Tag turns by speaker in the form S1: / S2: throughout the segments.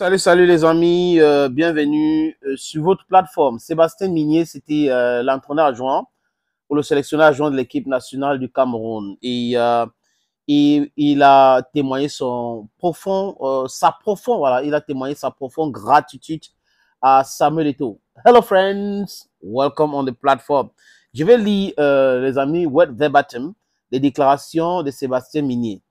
S1: Salut, salut les amis, euh, bienvenue euh, sur votre plateforme. Sébastien Minier, c'était euh, l'entraîneur adjoint ou le sélectionneur adjoint de l'équipe nationale du Cameroun. Et, il a témoigné son profond, sa profonde, voilà, il a témoigné sa profonde gratitude à Samuel Eto'o. Hello friends, welcome on the platform. Je vais lire, les amis, the bottom, les déclarations de Sébastien Minier.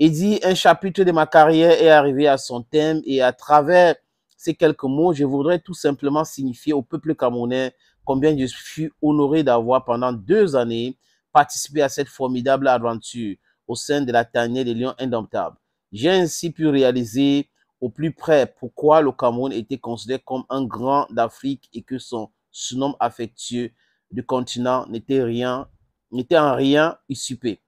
S1: Il dit, un chapitre de ma carrière est arrivé à son thème et à travers ces quelques mots, je voudrais tout simplement signifier au peuple camerounais combien je suis honoré d'avoir pendant deux années participé à cette formidable aventure au sein de la tanière des lions indomptables. J'ai ainsi pu réaliser au plus près pourquoi le Cameroun était considéré comme un grand d'Afrique et que son surnom affectueux du continent n'était rien, n'était en rien usurpé.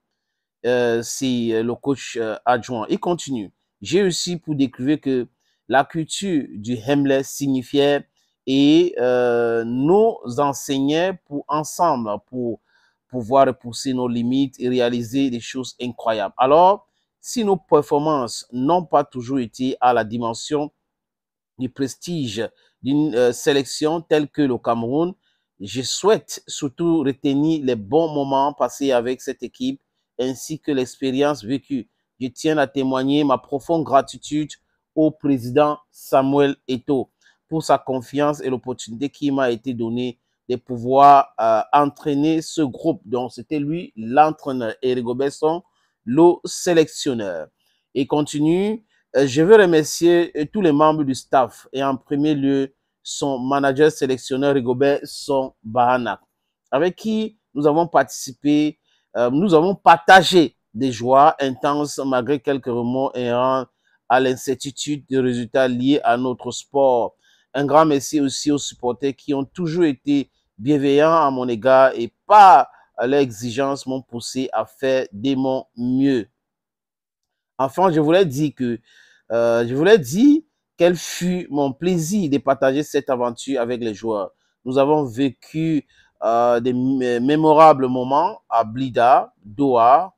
S1: Euh, c'est euh, le coach euh, adjoint. Il continue. J'ai aussi pour découvrir que la culture du Hamlet signifiait et nous enseignait pour ensemble, pour pouvoir repousser nos limites et réaliser des choses incroyables. Alors, si nos performances n'ont pas toujours été à la dimension du prestige d'une sélection telle que le Cameroun, je souhaite surtout retenir les bons moments passés avec cette équipe ainsi que l'expérience vécue. Je tiens à témoigner ma profonde gratitude au président Samuel Eto pour sa confiance et l'opportunité qui m'a été donnée de pouvoir euh, entraîner ce groupe. Donc, c'était lui l'entraîneur et Rigobertson, le sélectionneur. Et continue, euh, je veux remercier euh, tous les membres du staff et en premier lieu son manager sélectionneur Rigobert Son avec qui nous avons participé euh, nous avons partagé des joies intenses malgré quelques remords errants à l'incertitude des résultats liés à notre sport. Un grand merci aussi aux supporters qui ont toujours été bienveillants à mon égard et pas leur exigence m'ont poussé à faire de mon mieux. Enfin, je voulais dire que euh, je voulais dire quel fut mon plaisir de partager cette aventure avec les joueurs. Nous avons vécu euh, des euh, mémorables moments à Blida, Doha,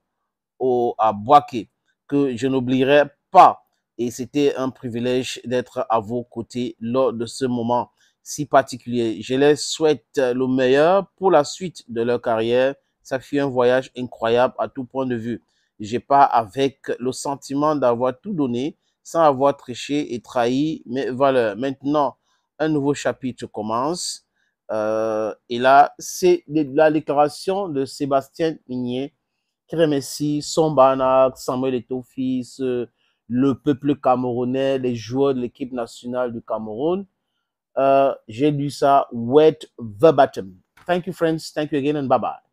S1: ou à Boaké, que je n'oublierai pas. Et c'était un privilège d'être à vos côtés lors de ce moment si particulier. Je les souhaite le meilleur pour la suite de leur carrière. Ça fut un voyage incroyable à tout point de vue. Je pas avec le sentiment d'avoir tout donné sans avoir triché et trahi mes valeurs. Maintenant, un nouveau chapitre commence euh, et là, c'est la déclaration de Sébastien Minier qui remercie son Banak, Samuel Etofis, euh, le peuple camerounais, les joueurs de l'équipe nationale du Cameroun. Euh, j'ai lu ça, wet verbatim. Thank you, friends. Thank you again, and bye bye.